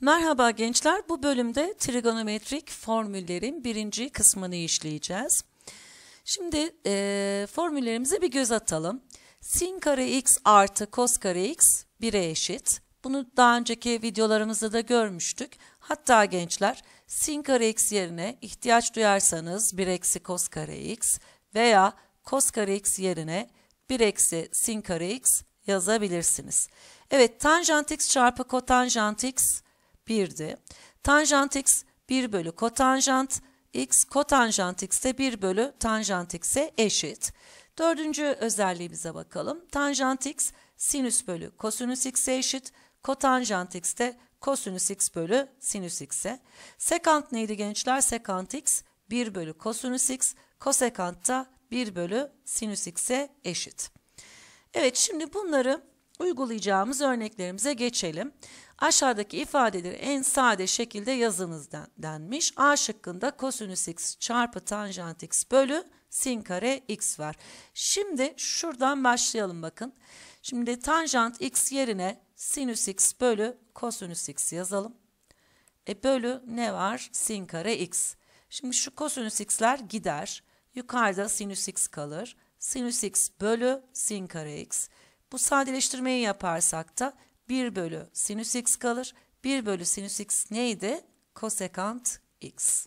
Merhaba gençler, bu bölümde trigonometrik formüllerin birinci kısmını işleyeceğiz. Şimdi e, formüllerimize bir göz atalım. Sin kare x artı kos kare x 1'e eşit. Bunu daha önceki videolarımızda da görmüştük. Hatta gençler sin kare x yerine ihtiyaç duyarsanız 1 eksi kos kare x veya kos kare x yerine 1 eksi sin kare x yazabilirsiniz. Evet tanjant x çarpı kotanjant x 1'di. Tanjant x 1 bölü kotanjant x kotanjant x de 1 bölü tanjant x'e eşit. Dördüncü özelliğimize bakalım. Tanjant x sinüs bölü kosinüs x'e eşit. Kotanjant x de kosinüs x bölü sinüs x'e. Sekant neydi gençler? Sekant x 1 bölü kosinüs x. Kosekant da 1 bölü sinüs x'e eşit. Evet şimdi bunları Uygulayacağımız örneklerimize geçelim. Aşağıdaki ifadeleri en sade şekilde yazınız den, denmiş. A şıkkında kosinüs x çarpı tanjant x bölü sin kare x var. Şimdi şuradan başlayalım bakın. Şimdi tanjant x yerine sinüs x bölü kosinüs x yazalım. E bölü ne var? Sin kare x. Şimdi şu kosinüs x'ler gider. Yukarıda sinüs x kalır. Sinüs x bölü sin kare x. Bu sadeleştirmeyi yaparsak da 1 bölü sinüs x kalır. 1 bölü sinüs x neydi? Kosekant x.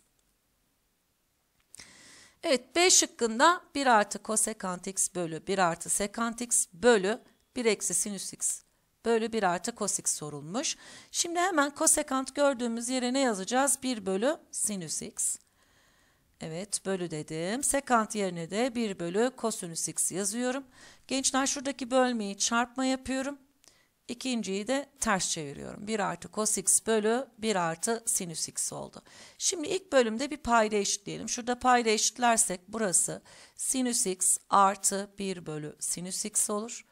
Evet B şıkkında 1 artı kosekant x bölü 1 artı sekant x bölü 1 eksi sinüs x bölü 1 artı cos x sorulmuş. Şimdi hemen kosekant gördüğümüz yere ne yazacağız? 1 bölü sinüs x. Evet bölü dedim. Sekant yerine de 1 bölü kosinüs x yazıyorum. Gençler şuradaki bölmeyi çarpma yapıyorum. İkinciyi de ters çeviriyorum. 1 artı cos x bölü 1 artı sinüs x oldu. Şimdi ilk bölümde bir payda eşitleyelim. Şurada payda eşitlersek burası sinüs x artı 1 bölü sinüs x olur.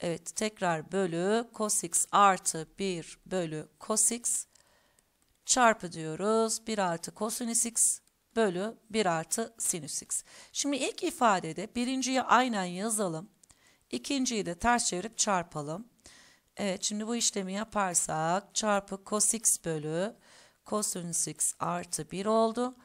Evet tekrar bölü cos x artı 1 bölü cos x çarpı diyoruz. 1 artı kosinüs x bölü 1 artı sinüs x. Şimdi ilk ifadede birinciyi aynen yazalım. İkinciyi de ters çevirip çarpalım. Evet şimdi bu işlemi yaparsak çarpı cos x bölü kosinüs x artı 1 oldu.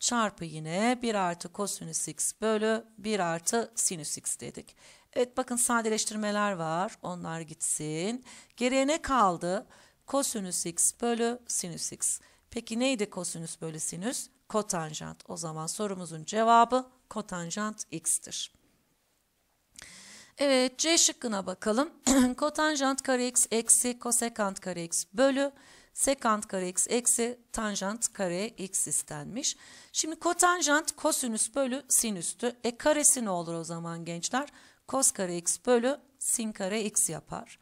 Çarpı yine 1 artı kosinüs x bölü 1 artı sinüs x dedik. Evet bakın sadeleştirmeler var. Onlar gitsin. Geriye ne kaldı? Kosinüs x bölü sinüs x. Peki neydi kosinüs bölü sinüs? Kotanjant. O zaman sorumuzun cevabı kotanjant x'tir. Evet C şıkkına bakalım. Kotanjant kare x eksi kosekant kare x bölü sekant kare x eksi tanjant kare x istenmiş. Şimdi kotanjant kosinüs bölü sinüstü. E karesi ne olur o zaman gençler? Kos kare x bölü sin kare x yapar.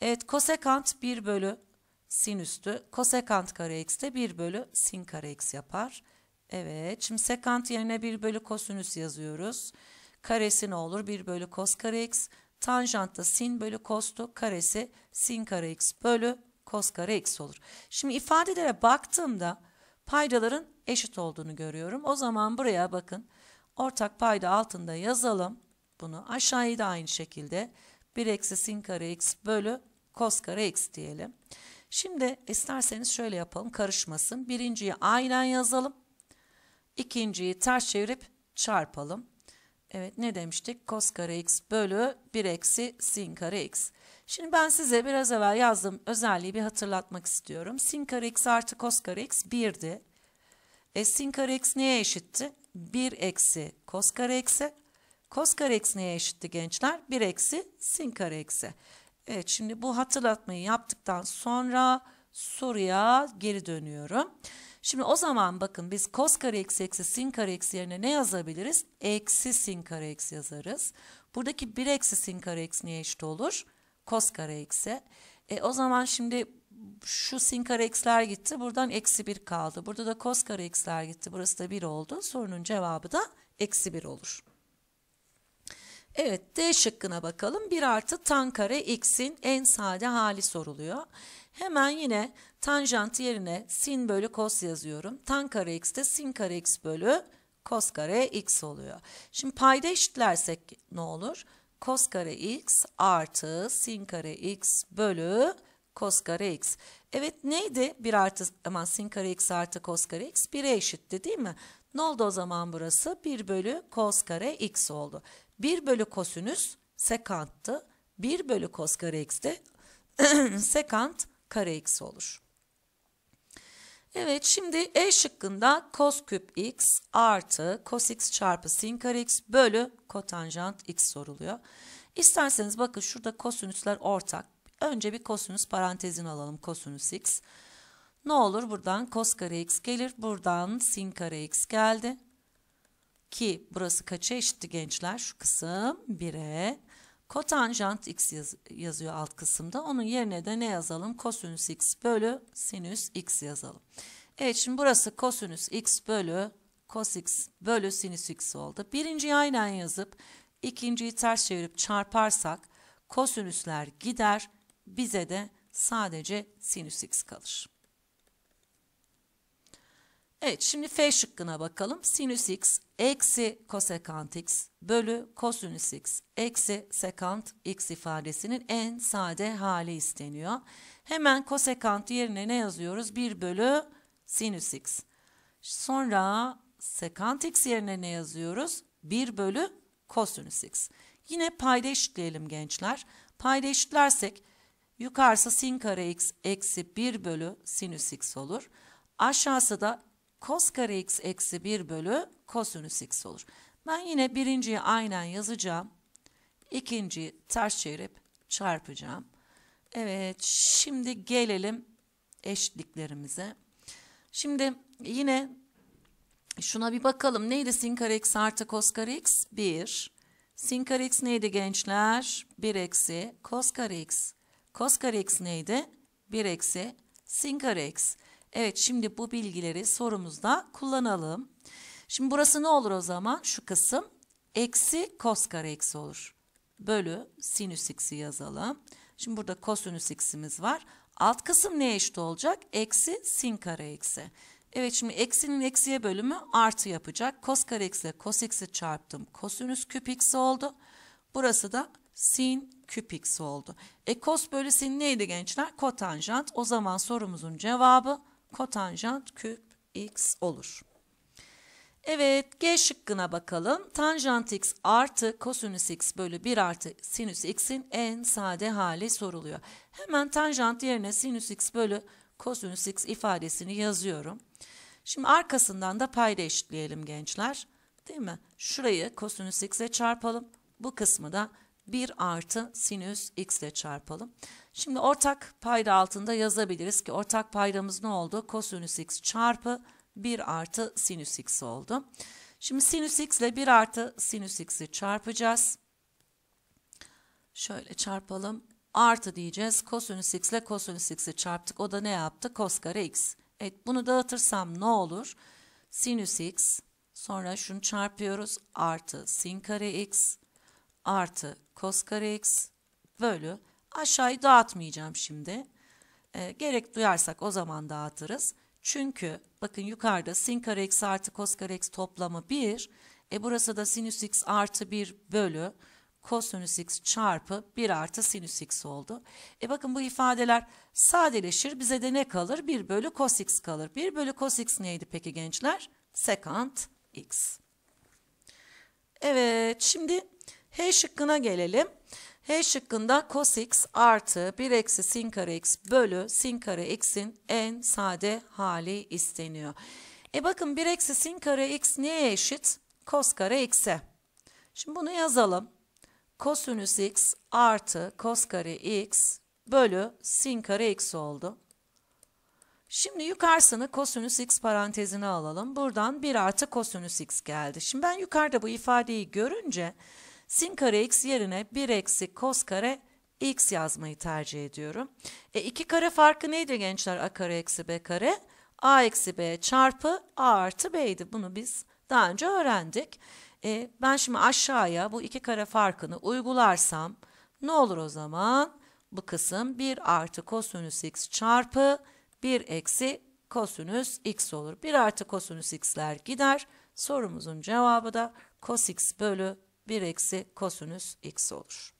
Evet kosekant 1 bölü sinüstü. Kosekant kare x de 1 bölü sin kare x yapar. Evet şimdi sekant yerine 1 bölü kosinüs yazıyoruz karesi ne olur? 1 bölü kos kare x. Tanjant da sin bölü kostu karesi sin kare x bölü kos kare x olur. Şimdi ifadelere baktığımda paydaların eşit olduğunu görüyorum. O zaman buraya bakın ortak payda altında yazalım. Bunu aşağıya da aynı şekilde 1 eksi sin kare x bölü kos kare x diyelim. Şimdi isterseniz şöyle yapalım karışmasın. Birinciyi aynen yazalım. İkinciyi ters çevirip çarpalım. Evet ne demiştik? Cos kare x bölü 1 eksi sin kare x. Şimdi ben size biraz evvel yazdığım özelliği bir hatırlatmak istiyorum. Sin kare x artı cos kare x 1'di. E sin kare x neye eşitti? 1 eksi cos kare x'e. Cos kare x neye eşitti gençler? 1 eksi sin kare x'e. Evet şimdi bu hatırlatmayı yaptıktan sonra soruya geri dönüyorum. Şimdi o zaman bakın biz cos kare eksi eksi sin kare eksi yerine ne yazabiliriz? Eksi sin kare eksi yazarız. Buradaki 1 eksi sin kare eksi neye eşit olur? Cos kare eksi. E, o zaman şimdi şu sin kare eksiler gitti. Buradan eksi 1 kaldı. Burada da cos kare eksiler gitti. Burası da 1 oldu. Sorunun cevabı da eksi 1 olur. Evet D şıkkına bakalım. 1 artı tan kare x'in en sade hali soruluyor. Hemen yine tanjant yerine sin bölü kos yazıyorum. Tan kare x de sin kare x bölü kos kare x oluyor. Şimdi payda eşitlersek ne olur? Kos kare x artı sin kare x bölü kos kare x. Evet neydi? 1 artı aman sin kare x artı kos kare x 1'e eşitti değil mi? Ne oldu o zaman burası? 1 bölü kos kare x oldu. 1 bölü kosinüs sekanttı. 1 bölü kos kare x de sekant kare x olur. Evet şimdi E şıkkında cos küp x artı cos x çarpı sin kare x bölü kotanjant x soruluyor. İsterseniz bakın şurada kosinüsler ortak. Önce bir kosinüs parantezin alalım kosinüs x. Ne olur buradan cos kare x gelir. Buradan sin kare x geldi. Ki burası kaça eşitti gençler? Şu kısım 1'e. Kotanjant x yaz yazıyor alt kısımda. Onun yerine de ne yazalım? Kosinüs x bölü sinüs x yazalım. Evet şimdi burası kosinüs x bölü cos x bölü sinüs x oldu. Birinciyi aynen yazıp ikinciyi ters çevirip çarparsak kosinüsler gider. Bize de sadece sinüs x kalır. Evet şimdi F şıkkına bakalım. Sinüs x eksi kosekant x bölü kosinüs x eksi sekant x ifadesinin en sade hali isteniyor. Hemen kosekant yerine ne yazıyoruz? 1 bölü sinüs x. Sonra sekant x yerine ne yazıyoruz? 1 bölü kosinüs x. Yine payda eşitleyelim gençler. Payda eşitlersek yukarısı sin kare x eksi 1 bölü sinüs x olur. Aşağısı da cos kare x eksi 1 bölü kosinüs x olur. Ben yine birinciyi aynen yazacağım. İkinciyi ters çevirip çarpacağım. Evet şimdi gelelim eşitliklerimize. Şimdi yine şuna bir bakalım. Neydi sin kare x artı cos kare x? 1. Sin kare x neydi gençler? 1 eksi cos kare x. Cos kare x neydi? 1 eksi sin kare x. Evet şimdi bu bilgileri sorumuzda kullanalım. Şimdi burası ne olur o zaman? Şu kısım eksi kos kare eksi olur. Bölü sinüs x'i yazalım. Şimdi burada kosinüs x'imiz var. Alt kısım ne eşit olacak? Eksi sin kare eksi. Evet şimdi eksinin eksiye bölümü artı yapacak. Kos kare eksi kos x'i çarptım. Kosinüs küp x oldu. Burası da sin küp x oldu. E kos bölü sin neydi gençler? Kotanjant. O zaman sorumuzun cevabı kotanjant küp x olur. Evet G şıkkına bakalım. Tanjant x artı kosinüs x bölü 1 artı sinüs x'in en sade hali soruluyor. Hemen tanjant yerine sinüs x bölü kosinüs x ifadesini yazıyorum. Şimdi arkasından da payda eşitleyelim gençler. Değil mi? Şurayı kosinüs x'e çarpalım. Bu kısmı da 1 artı sinüs x ile çarpalım. Şimdi ortak payda altında yazabiliriz ki ortak paydamız ne oldu? Kosinüs x çarpı 1 artı sinüs x oldu. Şimdi sinüs x ile 1 artı sinüs x'i çarpacağız. Şöyle çarpalım. Artı diyeceğiz. Kosinüs x ile kosinüs x'i çarptık. O da ne yaptı? Kos kare x. Evet bunu dağıtırsam ne olur? Sinüs x sonra şunu çarpıyoruz. Artı sin kare x artı cos kare x bölü aşağıyı dağıtmayacağım şimdi. E, gerek duyarsak o zaman dağıtırız. Çünkü bakın yukarıda sin kare x artı cos kare x toplamı 1. E burası da sinüs x artı 1 bölü kosinüs x çarpı 1 artı sinüs x oldu. E bakın bu ifadeler sadeleşir. Bize de ne kalır? 1 bölü cos x kalır. 1 bölü cos x neydi peki gençler? Sekant x. Evet şimdi H şıkkına gelelim. H şıkkında cos x artı 1 eksi sin kare x bölü sin kare x'in en sade hali isteniyor. E bakın 1 eksi sin kare x neye eşit? Cos kare x'e. Şimdi bunu yazalım. Kosinüs x artı cos kare x bölü sin kare x oldu. Şimdi yukarısını kosinüs x parantezine alalım. Buradan 1 artı kosinüs x geldi. Şimdi ben yukarıda bu ifadeyi görünce sin kare x yerine 1 eksi kos kare x yazmayı tercih ediyorum. E, iki kare farkı neydi gençler? a kare eksi b kare. a eksi b çarpı a artı b'ydi. Bunu biz daha önce öğrendik. E, ben şimdi aşağıya bu iki kare farkını uygularsam ne olur o zaman? Bu kısım 1 artı kosinüs x çarpı 1 eksi kosinüs x olur. 1 artı kosinüs x'ler gider. Sorumuzun cevabı da cos x bölü 1 eksi kosinüs x olur.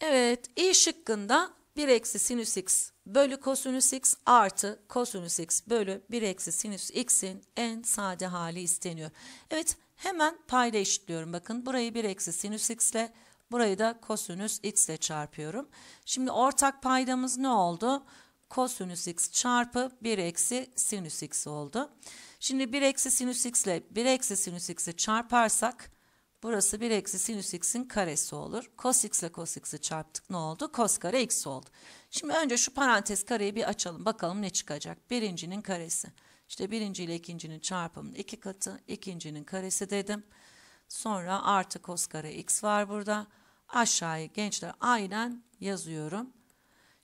Evet i şıkkında 1 eksi sinüs x bölü kosinüs x artı kosinüs x bölü 1 eksi sinüs x'in en sade hali isteniyor. Evet hemen payda eşitliyorum. Bakın burayı 1 eksi sinüs x ile burayı da kosinüs x ile çarpıyorum. Şimdi ortak paydamız ne oldu? Kosinüs x çarpı 1 eksi sinüs x oldu. Şimdi 1 eksi sinüs x ile 1 eksi sinüs x'i çarparsak burası 1 eksi sinüs x'in karesi olur. Cos x ile cos x'i çarptık ne oldu? Cos kare x oldu. Şimdi önce şu parantez kareyi bir açalım bakalım ne çıkacak. Birincinin karesi. İşte birinci ile ikincinin çarpımının iki katı, ikincinin karesi dedim. Sonra artı cos kare x var burada. Aşağıya gençler aynen yazıyorum.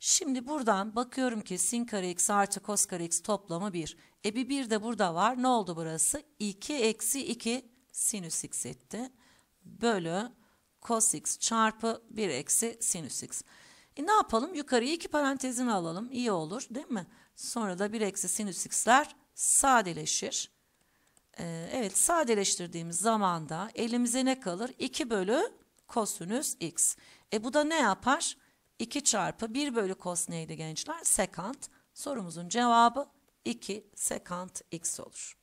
Şimdi buradan bakıyorum ki sin kare x artı cos kare x toplamı 1. E bir 1 de burada var. Ne oldu burası? 2 eksi 2 sinüs x etti. Bölü cos x çarpı 1 eksi sinüs x. E ne yapalım? Yukarıya iki parantezini alalım. İyi olur değil mi? Sonra da 1 eksi sinüs x'ler sadeleşir. Ee, evet sadeleştirdiğimiz zaman da elimize ne kalır? 2 bölü kosinüs x. E bu da ne yapar? 2 çarpı 1 bölü kos neydi gençler? Sekant. Sorumuzun cevabı 2 sekant x olur.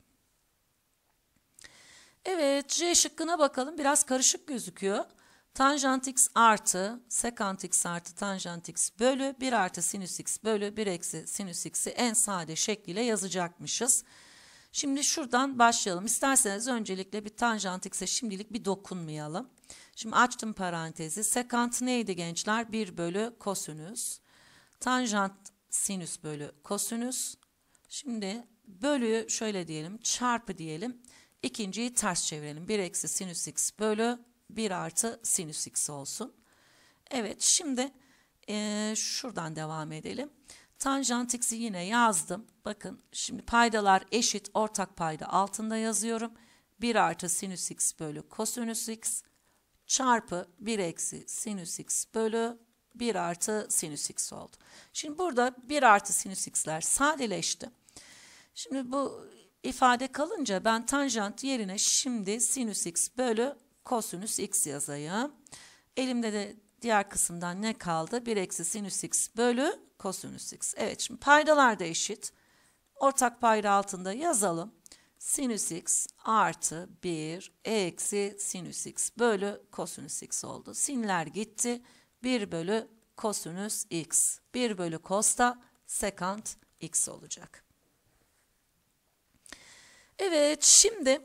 Evet C şıkkına bakalım biraz karışık gözüküyor. Tanjant x artı sekant x artı tanjant x bölü 1 artı sinüs x bölü 1 eksi sinüs x'i en sade şekliyle yazacakmışız. Şimdi şuradan başlayalım. İsterseniz öncelikle bir tanjant x'e şimdilik bir dokunmayalım. Şimdi açtım parantezi. Sekant neydi gençler? 1 bölü kosinüs. Tanjant sinüs bölü kosinüs. Şimdi bölü şöyle diyelim çarpı diyelim. İkinciyi ters çevirelim. 1 eksi sinüs x bölü 1 artı sinüs x olsun. Evet şimdi e, şuradan devam edelim. Tanjant x'i yine yazdım. Bakın şimdi paydalar eşit ortak payda altında yazıyorum. 1 artı sinüs x bölü kosinüs x çarpı 1 eksi sinüs x bölü 1 artı sinüs x oldu. Şimdi burada 1 artı sinüs x'ler sadeleşti. Şimdi bu ifade kalınca ben tanjant yerine şimdi sinüs x bölü kosinüs x yazayım. Elimde de diğer kısımdan ne kaldı? 1 eksi sinüs x bölü kosinüs x. Evet şimdi paydalar da eşit. Ortak payda altında yazalım. Sinüs x artı 1 eksi sinüs x bölü kosinüs x oldu. Sinler gitti. 1 bölü kosinüs x. 1 bölü kos da sekant x olacak. Evet şimdi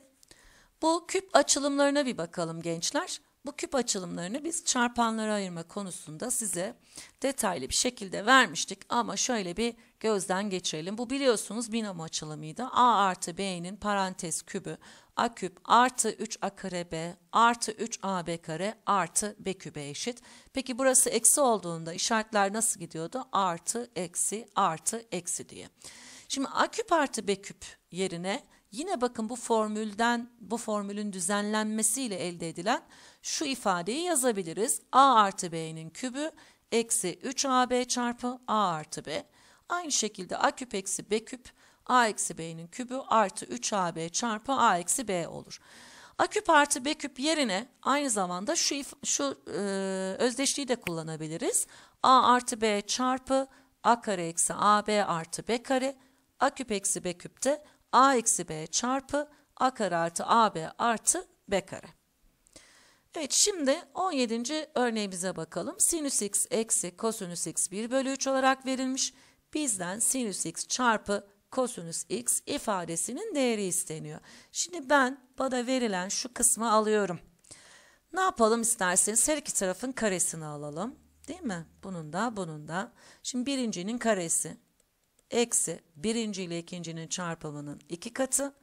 bu küp açılımlarına bir bakalım gençler. Bu küp açılımlarını biz çarpanlara ayırma konusunda size detaylı bir şekilde vermiştik ama şöyle bir gözden geçirelim. Bu biliyorsunuz binom açılımıydı. A artı B'nin parantez kübü A küp artı 3A kare B artı 3AB kare artı B kübe eşit. Peki burası eksi olduğunda işaretler nasıl gidiyordu? Artı, eksi, artı, eksi diye. Şimdi A küp artı B küp yerine Yine bakın bu formülden bu formülün düzenlenmesiyle elde edilen şu ifadeyi yazabiliriz. A artı B'nin kübü eksi 3AB çarpı A artı B. Aynı şekilde A küp eksi B küp A eksi B'nin kübü artı 3AB çarpı A eksi B olur. A küp artı B küp yerine aynı zamanda şu, şu e, özdeşliği de kullanabiliriz. A artı B çarpı A kare eksi AB artı B kare. A küp eksi B küp de A eksi B çarpı A kare artı AB artı B kare. Evet şimdi 17. örneğimize bakalım. Sinüs x eksi kosinüs x 1 bölü 3 olarak verilmiş. Bizden sinüs x çarpı kosinüs x ifadesinin değeri isteniyor. Şimdi ben bana verilen şu kısmı alıyorum. Ne yapalım isterseniz her iki tarafın karesini alalım. Değil mi? Bunun da bunun da. Şimdi birincinin karesi eksi birinci ile ikincinin çarpımının iki katı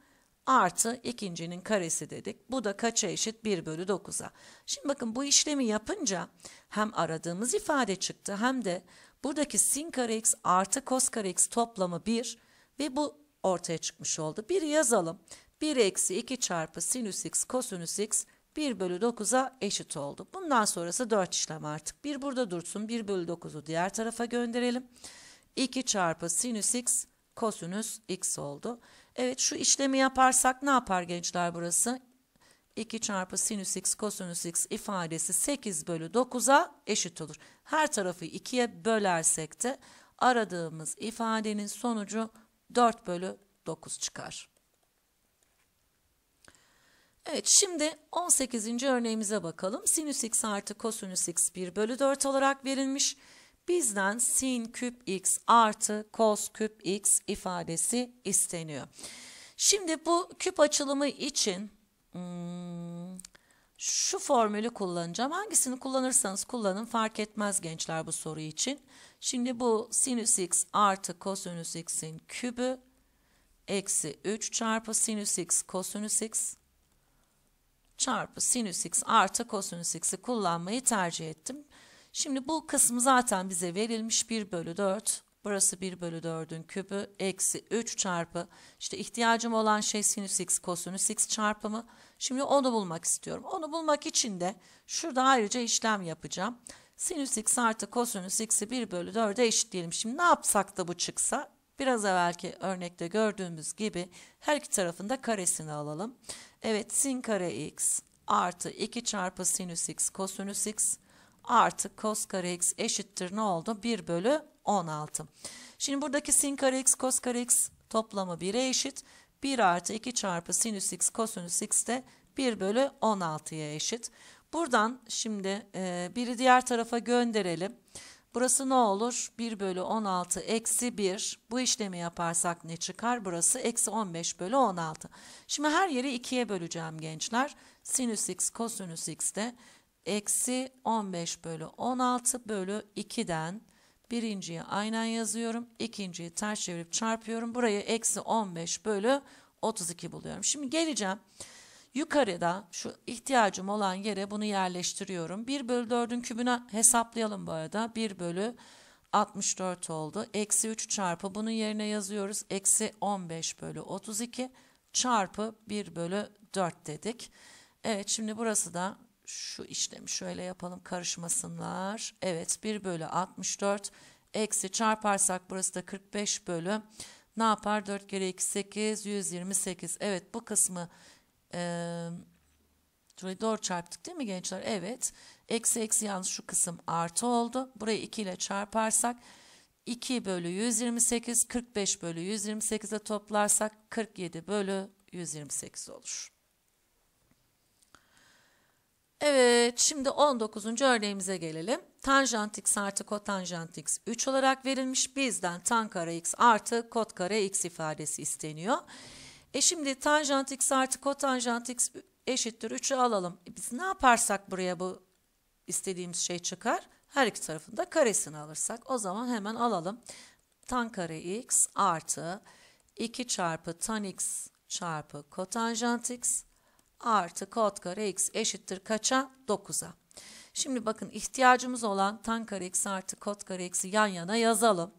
artı ikincinin karesi dedik. Bu da kaça eşit? 1 bölü 9'a. Şimdi bakın bu işlemi yapınca hem aradığımız ifade çıktı hem de buradaki sin kare x artı kos kare x toplamı 1 ve bu ortaya çıkmış oldu. 1 yazalım. 1 eksi 2 çarpı sinüs x kosinüs x 1 bölü 9'a eşit oldu. Bundan sonrası 4 işlem artık. 1 burada dursun 1 bölü 9'u diğer tarafa gönderelim. 2 çarpı sinüs x kosinüs x oldu. Evet şu işlemi yaparsak ne yapar gençler burası? 2 çarpı sinüs x kosinüs x ifadesi 8 bölü 9'a eşit olur. Her tarafı 2'ye bölersek de aradığımız ifadenin sonucu 4 bölü 9 çıkar. Evet şimdi 18. örneğimize bakalım. Sinüs x artı kosinüs x 1 bölü 4 olarak verilmiş bizden sin küp x artı kos küp x ifadesi isteniyor. Şimdi bu küp açılımı için hmm, şu formülü kullanacağım. Hangisini kullanırsanız kullanın fark etmez gençler bu soru için. Şimdi bu sinüs x artı kosinüs x'in kübü eksi 3 çarpı sinüs x kosinüs x çarpı sinüs x artı kosinüs x'i kullanmayı tercih ettim. Şimdi bu kısım zaten bize verilmiş 1 bölü 4. Burası 1 bölü 4'ün kübü eksi 3 çarpı işte ihtiyacım olan şey sinüs x kosinüs x çarpımı. Şimdi onu bulmak istiyorum. Onu bulmak için de şurada ayrıca işlem yapacağım. Sinüs x artı kosinüs x'i 1 bölü 4'e eşitleyelim. Şimdi ne yapsak da bu çıksa biraz evvelki örnekte gördüğümüz gibi her iki tarafında karesini alalım. Evet sin kare x artı 2 çarpı sinüs x kosinüs x Artı cos kare x eşittir ne oldu? 1 bölü 16. Şimdi buradaki sin kare x cos kare x toplamı 1'e eşit. 1 artı 2 çarpı sinüs x kosinüs x de 1 bölü 16'ya eşit. Buradan şimdi e, biri diğer tarafa gönderelim. Burası ne olur? 1 bölü 16 eksi 1. Bu işlemi yaparsak ne çıkar? Burası eksi 15 bölü 16. Şimdi her yeri 2'ye böleceğim gençler. Sinüs x kosinüs x de eksi 15 bölü 16 bölü 2'den birinciyi aynen yazıyorum. ikinciyi ters çevirip çarpıyorum. Burayı eksi 15 bölü 32 buluyorum. Şimdi geleceğim. Yukarıda şu ihtiyacım olan yere bunu yerleştiriyorum. 1 bölü 4'ün kübünü hesaplayalım bu arada. 1 bölü 64 oldu. Eksi 3 çarpı bunun yerine yazıyoruz. Eksi 15 bölü 32 çarpı 1 bölü 4 dedik. Evet şimdi burası da şu işlemi şöyle yapalım karışmasınlar. Evet 1 bölü 64 eksi çarparsak burası da 45 bölü ne yapar 4 kere 2 8 128 evet bu kısmı e, şurayı doğru çarptık değil mi gençler evet eksi eksi yalnız şu kısım artı oldu burayı 2 ile çarparsak 2 bölü 128 45 bölü 128'e toplarsak 47 bölü 128 olur. Evet şimdi 19. örneğimize gelelim. Tanjant x artı kotanjant x 3 olarak verilmiş. Bizden tan kare x artı kot kare x ifadesi isteniyor. E şimdi tanjant x artı kotanjant x eşittir 3'ü alalım. E biz ne yaparsak buraya bu istediğimiz şey çıkar. Her iki tarafında karesini alırsak o zaman hemen alalım. Tan kare x artı 2 çarpı tan x çarpı kotanjant x artı kot kare x eşittir kaça? 9'a. Şimdi bakın ihtiyacımız olan tan kare x artı kot kare x'i yan yana yazalım.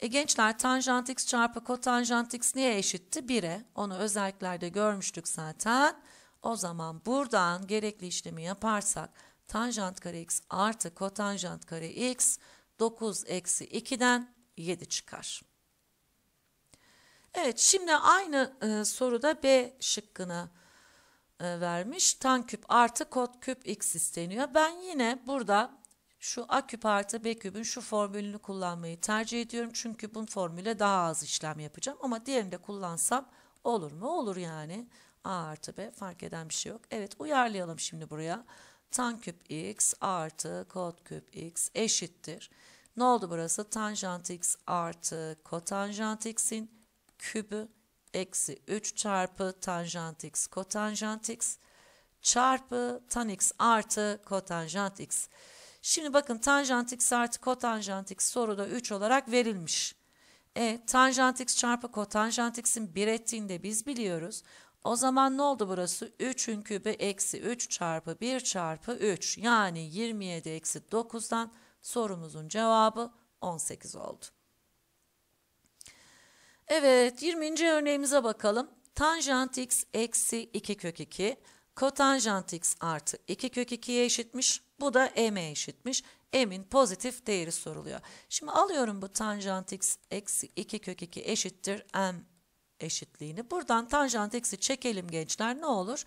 E gençler tanjant x çarpı kotanjant x niye eşitti? 1'e. Onu özelliklerde görmüştük zaten. O zaman buradan gerekli işlemi yaparsak tanjant kare x artı kotanjant kare x 9 eksi 2'den 7 çıkar. Evet şimdi aynı e, soruda B şıkkına e, vermiş. Tan küp artı kot küp x isteniyor. Ben yine burada şu a küp artı b kübün şu formülünü kullanmayı tercih ediyorum. Çünkü bu formüle daha az işlem yapacağım. Ama diğerini de kullansam olur mu? Olur yani. a artı b fark eden bir şey yok. Evet uyarlayalım şimdi buraya. Tan küp x artı kot küp x eşittir. Ne oldu burası? Tanjant x artı kotanjant x'in kübü eksi 3 çarpı tanjant x kotanjant x çarpı tan x artı kotanjant x. Şimdi bakın tanjant x artı kotanjant x soruda 3 olarak verilmiş. E tanjant x çarpı kotanjant x'in 1 ettiğini de biz biliyoruz. O zaman ne oldu burası? 3'ün kübü eksi 3 çarpı 1 çarpı 3 yani 27 eksi 9'dan sorumuzun cevabı 18 oldu. Evet 20. örneğimize bakalım. Tanjant x eksi 2 kök 2 kotanjant x artı 2 kök 2'ye eşitmiş. Bu da m'e eşitmiş. m'in pozitif değeri soruluyor. Şimdi alıyorum bu tanjant x eksi 2 kök 2 eşittir m eşitliğini. Buradan tanjant x'i çekelim gençler ne olur?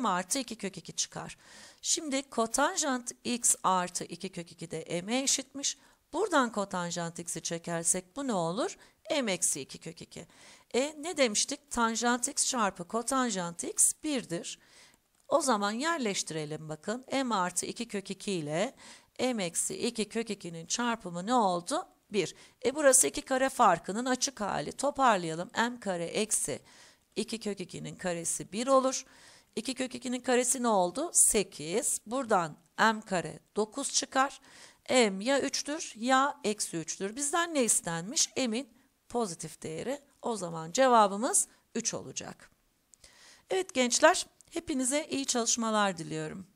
m artı 2 kök 2 çıkar. Şimdi kotanjant x artı 2 kök 2 de m'e eşitmiş. Buradan kotanjant x'i çekersek bu ne olur? m eksi 2 kök 2. E ne demiştik? Tanjant x çarpı kotanjant x 1'dir. O zaman yerleştirelim bakın. m artı 2 kök 2 ile m eksi 2 kök 2'nin çarpımı ne oldu? 1. E burası 2 kare farkının açık hali. Toparlayalım. m kare eksi 2 kök 2'nin karesi 1 olur. 2 kök 2'nin karesi ne oldu? 8. Buradan m kare 9 çıkar. m ya 3'tür ya eksi 3'tür. Bizden ne istenmiş? m'in pozitif değeri o zaman cevabımız 3 olacak. Evet gençler hepinize iyi çalışmalar diliyorum.